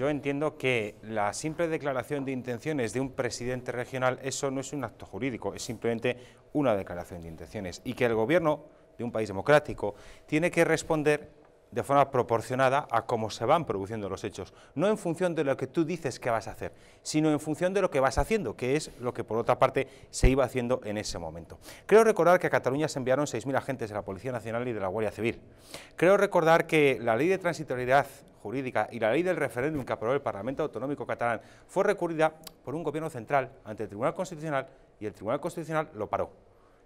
yo entiendo que la simple declaración de intenciones de un presidente regional, eso no es un acto jurídico, es simplemente una declaración de intenciones y que el gobierno de un país democrático tiene que responder de forma proporcionada a cómo se van produciendo los hechos, no en función de lo que tú dices que vas a hacer, sino en función de lo que vas haciendo, que es lo que por otra parte se iba haciendo en ese momento. Creo recordar que a Cataluña se enviaron 6.000 agentes de la Policía Nacional y de la Guardia Civil. Creo recordar que la ley de transitoriedad jurídica y la ley del referéndum que aprobó el Parlamento Autonómico catalán fue recurrida por un gobierno central ante el Tribunal Constitucional y el Tribunal Constitucional lo paró.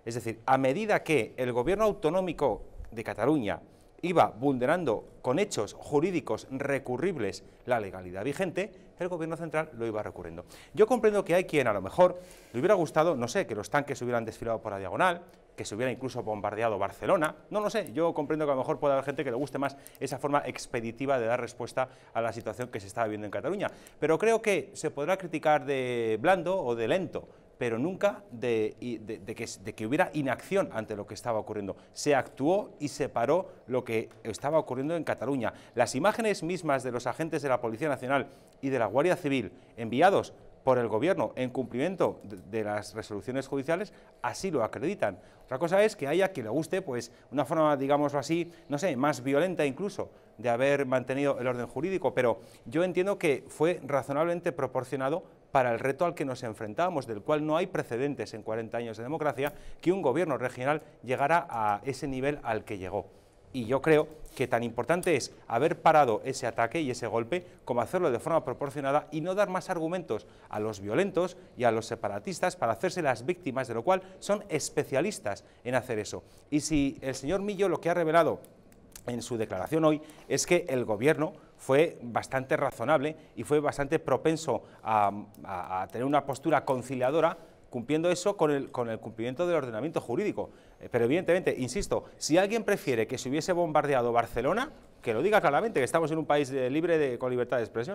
Es decir, a medida que el gobierno autonómico de Cataluña iba vulnerando con hechos jurídicos recurribles la legalidad vigente, el gobierno central lo iba recurriendo. Yo comprendo que hay quien a lo mejor le hubiera gustado, no sé, que los tanques se hubieran desfilado por la diagonal, que se hubiera incluso bombardeado Barcelona, no lo sé, yo comprendo que a lo mejor puede haber gente que le guste más esa forma expeditiva de dar respuesta a la situación que se está viviendo en Cataluña, pero creo que se podrá criticar de blando o de lento, pero nunca de, que, hubiera inacción ante lo que estaba ocurriendo. Se actuó y se paró lo que estaba ocurriendo en Cataluña. Las imágenes mismas de los agentes de la Policía Nacional y de la Guardia Civil enviados por el Gobierno en cumplimiento de, las resoluciones judiciales así lo acreditan. Otra cosa es que haya quien le guste pues, una forma, digamos así, no sé, más violenta incluso de haber mantenido el orden jurídico, pero yo entiendo que fue razonablemente proporcionado para el reto al que nos enfrentábamos, del cual no hay precedentes en 40 años de democracia, que un gobierno regional llegara a ese nivel al que llegó. Y yo creo que tan importante es haber parado ese ataque y ese golpe como hacerlo de forma proporcionada y no dar más argumentos a los violentos y a los separatistas para hacerse las víctimas, de lo cual son especialistas en hacer eso. Y si el señor Millo lo que ha revelado en su declaración hoy es que el gobierno fue bastante razonable y fue bastante propenso a, tener una postura conciliadora cumpliendo eso con el, con el, cumplimiento del ordenamiento jurídico. Eh, pero evidentemente, insisto, si alguien prefiere que se hubiese bombardeado Barcelona, que lo diga claramente, que estamos en un país libre con libertad de expresión.